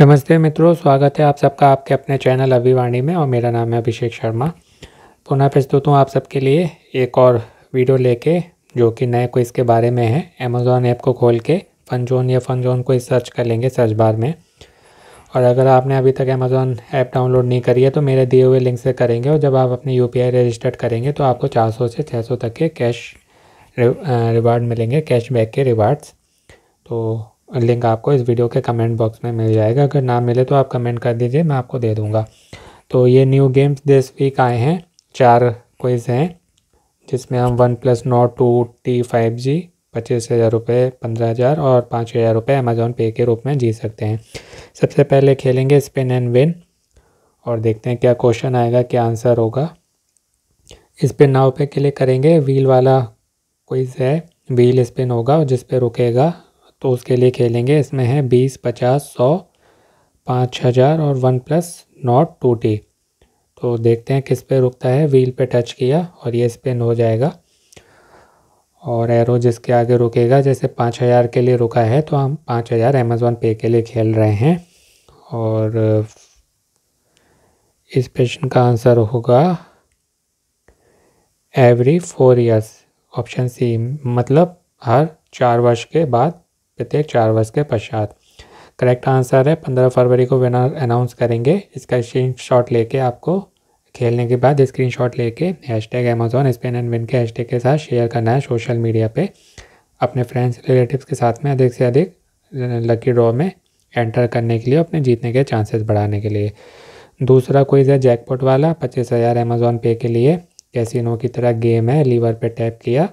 नमस्ते मित्रों स्वागत है आप सबका आपके अपने चैनल अभिवाणी में और मेरा नाम है अभिषेक शर्मा पुनः प्रस्तुत हूँ आप सबके लिए एक और वीडियो लेके जो कि नए को इसके बारे में है अमेज़ोन ऐप को खोल के फनजोन या फनजोन को इस सर्च कर लेंगे सर्च बार में और अगर आपने अभी तक अमेज़ोन ऐप डाउनलोड नहीं करी है तो मेरे दिए हुए लिंक से करेंगे और जब आप अपनी यू रजिस्टर्ड करेंगे तो आपको चार से छः तक के कैश रिवार्ड मिलेंगे कैशबैक के रिवार्ड्स तो लिंक आपको इस वीडियो के कमेंट बॉक्स में मिल जाएगा अगर ना मिले तो आप कमेंट कर दीजिए मैं आपको दे दूँगा तो ये न्यू गेम्स दिस वीक आए हैं चार क्विज हैं जिसमें हम OnePlus Nord two T five G पच्चीस हज़ार रुपये पंद्रह हज़ार और पाँच हज़ार रुपये अमेज़ोन पे के रूप में जी सकते हैं सबसे पहले खेलेंगे स्पिन एंड विन और देखते हैं क्या क्वेश्चन आएगा क्या आंसर होगा स्पिन नाव पे के लिए करेंगे व्हील वाला क्विज है व्हील स्पिन होगा जिस पे रुकेगा तो उसके लिए खेलेंगे इसमें है बीस पचास सौ पाँच हज़ार और OnePlus Nord two T तो देखते हैं किस पे रुकता है व्हील पे टच किया और ये स्पिन हो जाएगा और एरो जिसके आगे रुकेगा जैसे पाँच हज़ार के लिए रुका है तो हम पाँच हज़ार अमेज़ोन पे के लिए खेल रहे हैं और इस प्रश्न का आंसर होगा every four years option C मतलब हर चार वर्ष के बाद प्रत्येक चार वर्ष के पश्चात करेक्ट आंसर है पंद्रह फरवरी को विनर अनाउंस करेंगे इसका स्क्रीन शॉट लेके आपको खेलने के बाद स्क्रीन शॉट लेके hashtag Amazon spin and win के हैश टैग के साथ शेयर करना है सोशल मीडिया पे अपने फ्रेंड्स रिलेटिव्स के साथ में अधिक से अधिक लकी ड्रॉ में एंटर करने के लिए अपने जीतने के चांसेस बढ़ाने के लिए दूसरा कोई है जैकपॉट वाला पच्चीस हज़ार अमेज़ोन पे के लिए कैसीनो की तरह गेम है लीवर पे टैप किया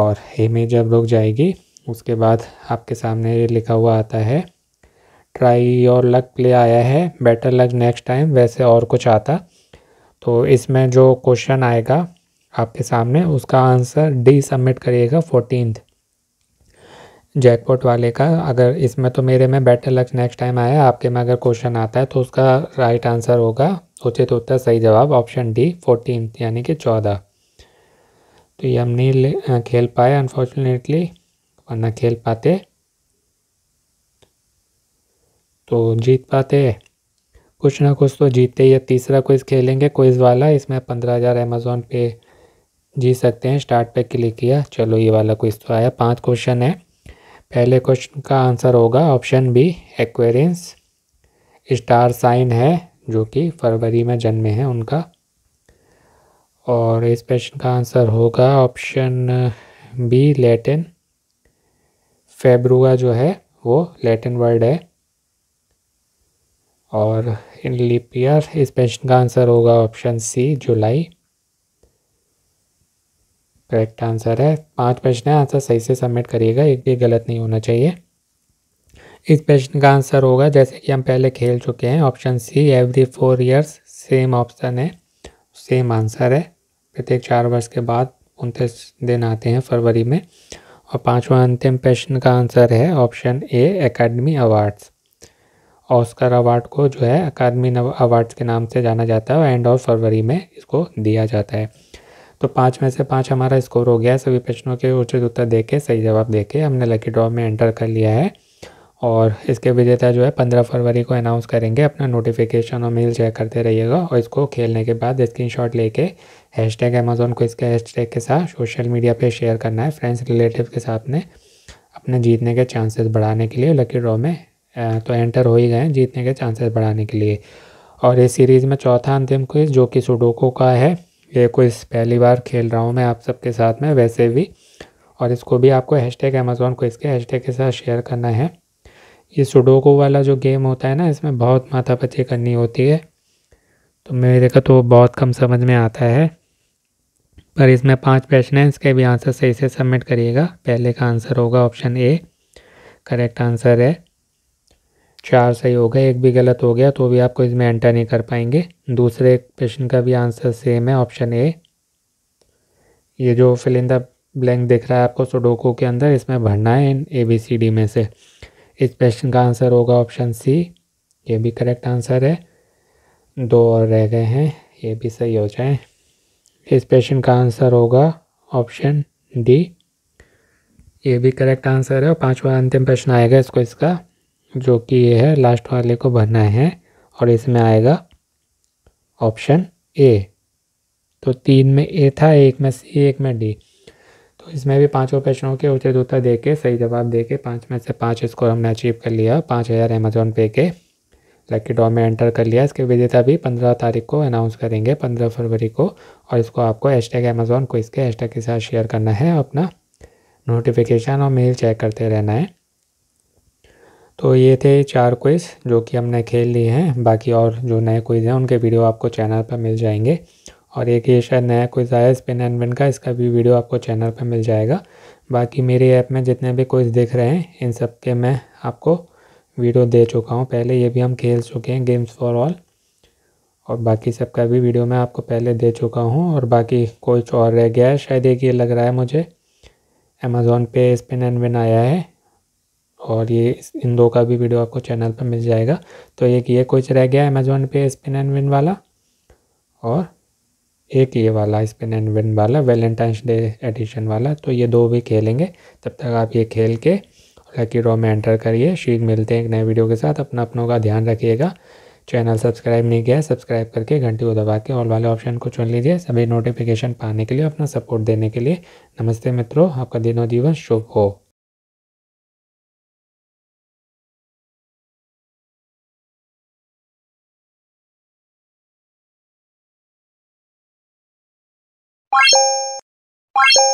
और इमेज अब रुक जाएगी उसके बाद आपके सामने लिखा हुआ आता है ट्राई योर लक प्ले आया है बेटर लक नेक्स्ट टाइम वैसे और कुछ आता तो इसमें जो क्वेश्चन आएगा आपके सामने उसका आंसर डी सबमिट करिएगा फोर्टीन जैकपॉट वाले का अगर इसमें तो मेरे में बेटर लक नेक्स्ट टाइम आया आपके में अगर क्वेश्चन आता है तो उसका राइट आंसर होगा उचित उत्तर सही जवाब ऑप्शन डी फोर्टीन यानी कि चौदह तो ये हम नहीं खेल पाए अनफॉर्चुनेटली वरना खेल पाते तो जीत पाते कुछ ना कुछ तो जीतते या तीसरा क्विज खेलेंगे क्विज वाला इसमें पंद्रह हज़ार अमेज़ोन पे जीत सकते हैं स्टार्ट पे क्लिक किया चलो ये वाला क्विज तो आया पांच क्वेश्चन है पहले क्वेश्चन का आंसर होगा option B Aquarians star sign है जो कि फरवरी में जन्मे हैं उनका और इस क्वेश्चन का आंसर होगा ऑप्शन बी लेटिन फेब्रुआ जो है वो लैटिन वर्ड है और इन लिपियर इस क्वेश्चन का आंसर होगा option C July correct answer है पांच क्वेश्चन है आंसर सही से सबमिट करिएगा एक भी गलत नहीं होना चाहिए इस क्वेश्चन का आंसर होगा जैसे कि हम पहले खेल चुके हैं option C every four years same option है सेम आंसर है प्रत्येक चार वर्ष के बाद उनतीस दिन आते हैं फरवरी में और पांचवा अंतिम प्रश्न का आंसर है option A Academy Awards Oscar award को जो है अकादमी अवार्ड्स के नाम से जाना जाता है और एंड ऑफ फरवरी में इसको दिया जाता है तो पाँच में से पाँच हमारा स्कोर हो गया है सभी प्रश्नों के उचित उत्तर दे के सही जवाब दे के हमने लकी ड्रॉ में एंटर कर लिया है और इसके विजेता जो है पंद्रह फरवरी को अनाउंस करेंगे अपना नोटिफिकेशन और मेल चेक करते रहिएगा और इसको खेलने के बाद स्क्रीन शॉट लेके हैश टैग अमेज़ोन को इसके हैश टैग के साथ सोशल मीडिया पे शेयर करना है फ्रेंड्स रिलेटिव के साथ ने अपने जीतने के चांसेस बढ़ाने के लिए लकी ड्रॉ में तो एंटर हो ही गए जीतने के चांसेस बढ़ाने के लिए और इस सीरीज़ में चौथा अंतिम क्विज जो कि सुडोको का है ये क्विज पहली बार खेल रहा हूँ मैं आप सबके साथ में वैसे भी और इसको भी आपको हैश टैग अमेज़ोन को इसके हैश टैग के साथ शेयर करना है ये सुडोको वाला जो गेम होता है ना इसमें बहुत माथापची करनी होती है तो मेरे का तो बहुत कम समझ में आता है पर इसमें पांच प्रश्न हैं इसके भी आंसर सही से सबमिट करिएगा पहले का आंसर होगा ऑप्शन ए करेक्ट आंसर है चार सही हो गए एक भी गलत हो गया तो भी आपको इसमें एंटर नहीं कर पाएंगे दूसरे प्रश्न का भी आंसर सेम है ऑप्शन ए ये जो फिलिंदा ब्लैंक दिख रहा है आपको सुडोको के अंदर इसमें भरना है इन ए बी सी डी में से इस प्रश्न का आंसर होगा ऑप्शन सी ये भी करेक्ट आंसर है दो और रह गए हैं ये भी सही हो जाए इस क्वेश्चन का आंसर होगा ऑप्शन डी ये भी करेक्ट आंसर है और पांचवा अंतिम प्रश्न आएगा इसको इसका जो कि ये है लास्ट वाले को भरना है और इसमें आएगा ऑप्शन ए तो तीन में ए था एक में सी एक में डी तो इसमें भी पांचों प्रश्नों के उचित उत्तर दे के सही जवाब दे के पाँच में से पाँच स्कोर हमने अचीव कर लिया पाँच हज़ार अमेजोन पे के लकी ड्रॉ में एंटर कर लिया इसके विजेता भी पंद्रह तारीख को अनाउंस करेंगे पंद्रह फरवरी को और इसको आपको हैश टैग अमेज़ोन को इसके हैश टैग के साथ शेयर करना है अपना नोटिफिकेशन और मेल चेक करते रहना है तो ये थे चार क्विज जो कि हमने खेल लिए हैं बाकी और जो नए क्विज हैं उनके वीडियो आपको चैनल पर मिल जाएंगे और एक ये शायद नया क्विज आया स्पिन एंड विन का इसका भी वीडियो आपको चैनल पर मिल जाएगा बाकी मेरे ऐप में जितने भी क्विज देख रहे हैं इन सब के मैं आपको वीडियो दे चुका हूँ पहले ये भी हम खेल चुके हैं गेम्स फॉर ऑल और बाकी सबका भी वीडियो मैं आपको पहले दे चुका हूँ और बाकी कुछ और रह गया है शायद एक ये लग रहा है मुझे अमेज़ोन पे स्पिन एंड विन आया है और ये इन दो का भी वीडियो आपको चैनल पर मिल जाएगा तो एक ये कुछ रह गया अमेज़ोन पे स्पिन एंड विन वाला और एक ये वाला स्पिन एंड विन वाला वैलेंटाइंस डे एडिशन वाला तो ये दो भी खेलेंगे तब तक आप ये खेल के लकी ड्रॉ में एंटर करिए शीघ मिलते हैं एक नए वीडियो के साथ अपना अपनों का ध्यान रखिएगा चैनल सब्सक्राइब नहीं किया है सब्सक्राइब करके घंटी को दबा के ऑल वाले ऑप्शन को चुन लीजिए सभी नोटिफिकेशन पाने के लिए अपना सपोर्ट देने के लिए नमस्ते मित्रों आपका दिनों जीवन शुभ हो Bye.